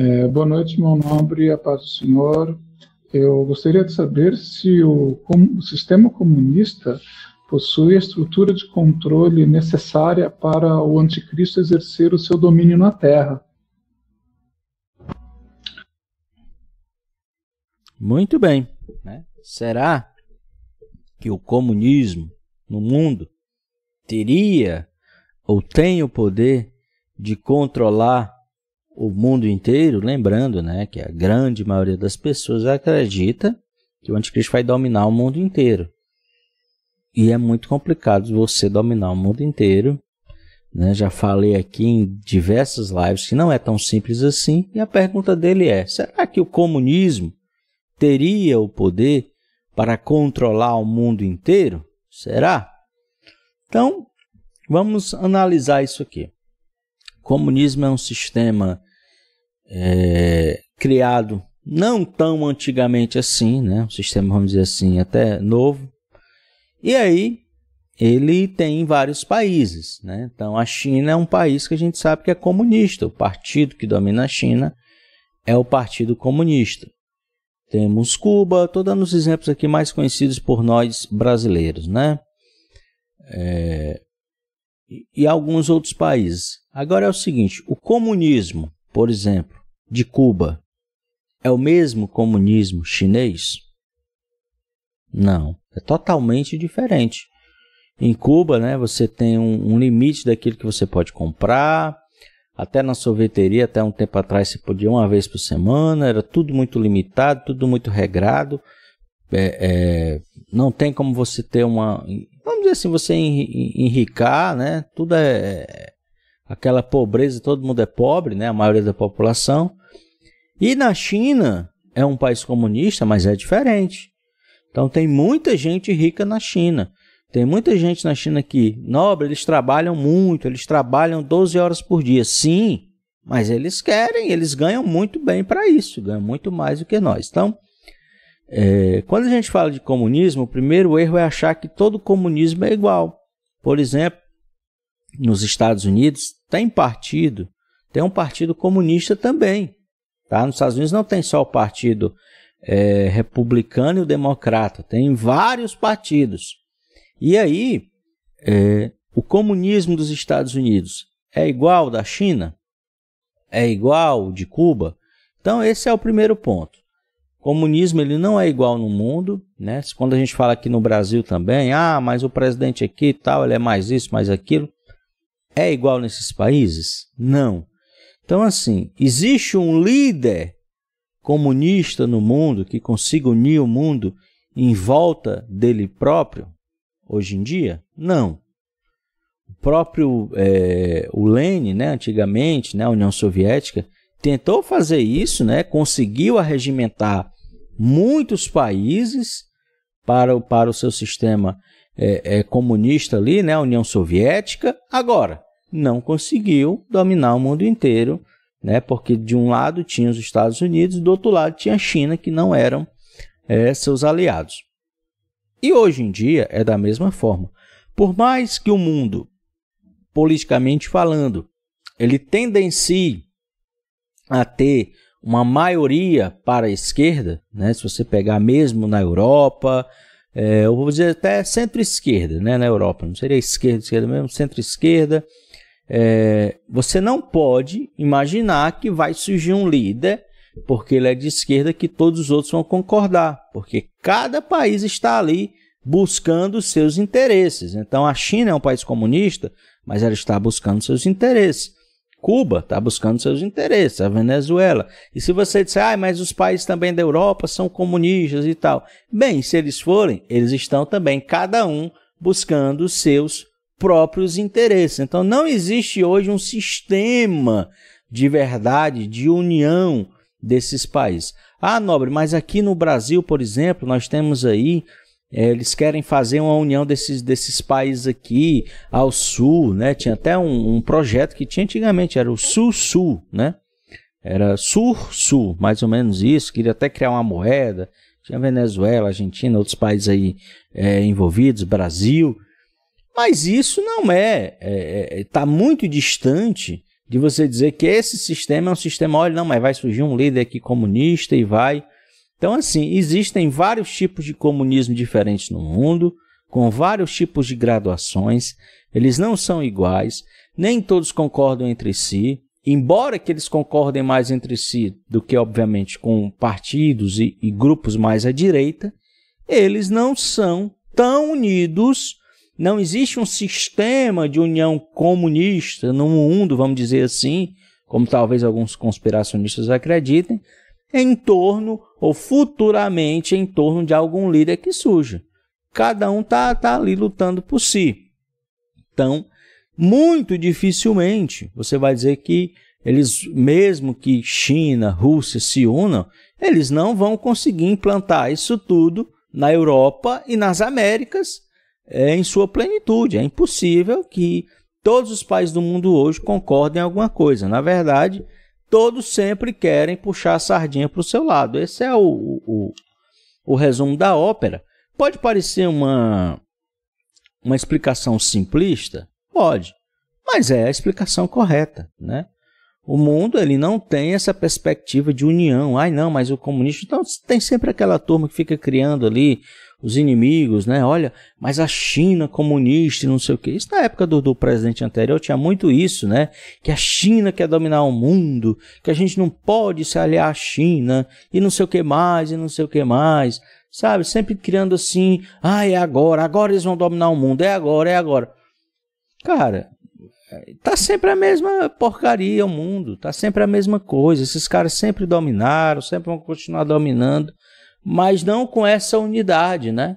É, boa noite, meu nobre, a paz do senhor. Eu gostaria de saber se o, com, o sistema comunista possui a estrutura de controle necessária para o anticristo exercer o seu domínio na Terra. Muito bem. Né? Será que o comunismo no mundo teria ou tem o poder de controlar o mundo inteiro, lembrando né, que a grande maioria das pessoas acredita que o anticristo vai dominar o mundo inteiro. E é muito complicado você dominar o mundo inteiro. Né? Já falei aqui em diversas lives que não é tão simples assim. E a pergunta dele é: será que o comunismo teria o poder para controlar o mundo inteiro? Será? Então, vamos analisar isso aqui. O comunismo é um sistema é, criado não tão antigamente assim, né? Um sistema, vamos dizer assim, até novo. E aí ele tem vários países, né? Então a China é um país que a gente sabe que é comunista. O partido que domina a China é o Partido Comunista. Temos Cuba, estou dando os exemplos aqui mais conhecidos por nós brasileiros, né? É, e alguns outros países. Agora é o seguinte: o comunismo, por exemplo, de Cuba é o mesmo comunismo chinês? Não, é totalmente diferente. Em Cuba, né, você tem um, um limite daquilo que você pode comprar. Até na sorveteria, até um tempo atrás, você podia uma vez por semana. Era tudo muito limitado, tudo muito regrado. É, é, não tem como você ter uma. Vamos dizer assim, você enricar, né? Tudo é, é. Aquela pobreza, todo mundo é pobre, né? A maioria da população. E na China, é um país comunista, mas é diferente. Então tem muita gente rica na China. Tem muita gente na China que, nobre, eles trabalham muito, eles trabalham 12 horas por dia. Sim, mas eles querem, eles ganham muito bem para isso, ganham muito mais do que nós. Então, é, quando a gente fala de comunismo, o primeiro erro é achar que todo comunismo é igual. Por exemplo, nos Estados Unidos tem partido, tem um partido comunista também. Tá? Nos Estados Unidos não tem só o partido é, republicano e o democrata, tem vários partidos. E aí, é, o comunismo dos Estados Unidos é igual da China? É igual de Cuba? Então, esse é o primeiro ponto. O comunismo ele não é igual no mundo, né? Quando a gente fala aqui no Brasil também, ah, mas o presidente é aqui tal, ele é mais isso, mais aquilo. É igual nesses países? Não. Então, assim, existe um líder comunista no mundo que consiga unir o mundo em volta dele próprio hoje em dia? Não. O próprio é, o Lenin, né, antigamente, né, a União Soviética, tentou fazer isso, né, conseguiu arregimentar muitos países para, para o seu sistema é, é, comunista ali, né, a União Soviética. Agora, não conseguiu dominar o mundo inteiro, né? porque de um lado tinha os Estados Unidos, do outro lado tinha a China, que não eram é, seus aliados. E hoje em dia é da mesma forma. Por mais que o mundo, politicamente falando, ele tendencie a ter uma maioria para a esquerda, né? se você pegar mesmo na Europa, é, eu vou dizer até centro-esquerda né? na Europa, não seria esquerda, esquerda mesmo, centro-esquerda, é, você não pode imaginar que vai surgir um líder porque ele é de esquerda que todos os outros vão concordar, porque cada país está ali buscando seus interesses. Então a China é um país comunista, mas ela está buscando seus interesses. Cuba está buscando seus interesses, a Venezuela. E se você disser, ah, mas os países também da Europa são comunistas e tal. Bem, se eles forem, eles estão também, cada um, buscando seus próprios interesses. Então não existe hoje um sistema de verdade, de união desses países. Ah, nobre, mas aqui no Brasil, por exemplo, nós temos aí é, eles querem fazer uma união desses, desses países aqui ao sul, né? Tinha até um, um projeto que tinha antigamente, era o Sul-Sul, né? Era Sul-Sul, mais ou menos isso. Queria até criar uma moeda. Tinha Venezuela, Argentina, outros países aí é, envolvidos, Brasil. Mas isso não é, está é, é, é tá muito distante de você dizer que esse sistema é um sistema, olha, não, mas vai surgir um líder aqui comunista e vai. Então, assim, existem vários tipos de comunismo diferentes no mundo, com vários tipos de graduações, eles não são iguais, nem todos concordam entre si, embora que eles concordem mais entre si do que, obviamente, com partidos e, e grupos mais à direita, eles não são tão unidos não existe um sistema de união comunista no mundo, vamos dizer assim, como talvez alguns conspiracionistas acreditem, em torno ou futuramente em torno de algum líder que surja. Cada um está tá ali lutando por si. Então, muito dificilmente você vai dizer que eles, mesmo que China, Rússia se unam, eles não vão conseguir implantar isso tudo na Europa e nas Américas é, em sua plenitude. É impossível que todos os países do mundo hoje concordem em alguma coisa. Na verdade, todos sempre querem puxar a sardinha para o seu lado. Esse é o, o, o, resumo da ópera. Pode parecer uma, uma explicação simplista? Pode, mas é a explicação correta, né? O mundo ele não tem essa perspectiva de união. Ai não, mas o comunista então, tem sempre aquela turma que fica criando ali os inimigos, né? Olha, mas a China comunista e não sei o que. Isso na época do, do presidente anterior tinha muito isso, né? Que a China quer dominar o mundo, que a gente não pode se aliar à China e não sei o que mais, e não sei o que mais. Sabe? Sempre criando assim, ah, é agora, agora eles vão dominar o mundo, é agora, é agora. Cara, Tá sempre a mesma porcaria o mundo, tá sempre a mesma coisa. Esses caras sempre dominaram, sempre vão continuar dominando mas não com essa unidade, né?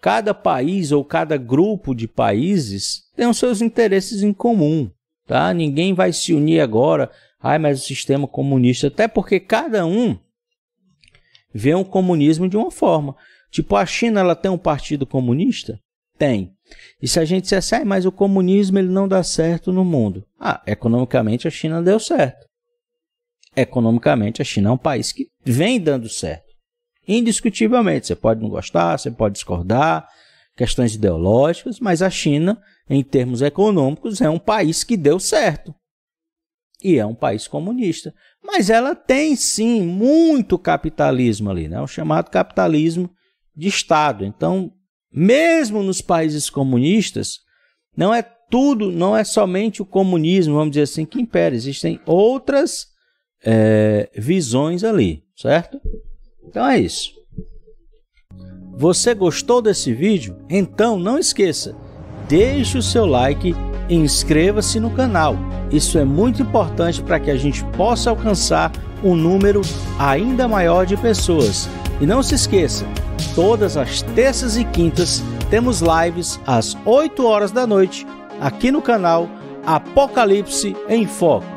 Cada país ou cada grupo de países tem os seus interesses em comum, tá? Ninguém vai se unir agora, ai, mas o sistema comunista, até porque cada um vê o um comunismo de uma forma. Tipo, a China ela tem um partido comunista? Tem. E se a gente dissesse, ah, mas o comunismo ele não dá certo no mundo. Ah, economicamente a China deu certo. Economicamente a China é um país que vem dando certo indiscutivelmente. Você pode não gostar, você pode discordar, questões ideológicas, mas a China, em termos econômicos, é um país que deu certo. E é um país comunista. Mas ela tem sim muito capitalismo ali, né? É o chamado capitalismo de Estado. Então, mesmo nos países comunistas, não é tudo, não é somente o comunismo, vamos dizer assim, que impera. Existem outras é, visões ali, certo? Então é isso. Você gostou desse vídeo? Então não esqueça, deixe o seu like e inscreva-se no canal. Isso é muito importante para que a gente possa alcançar um número ainda maior de pessoas. E não se esqueça, todas as terças e quintas temos lives às 8 horas da noite aqui no canal Apocalipse em Foco.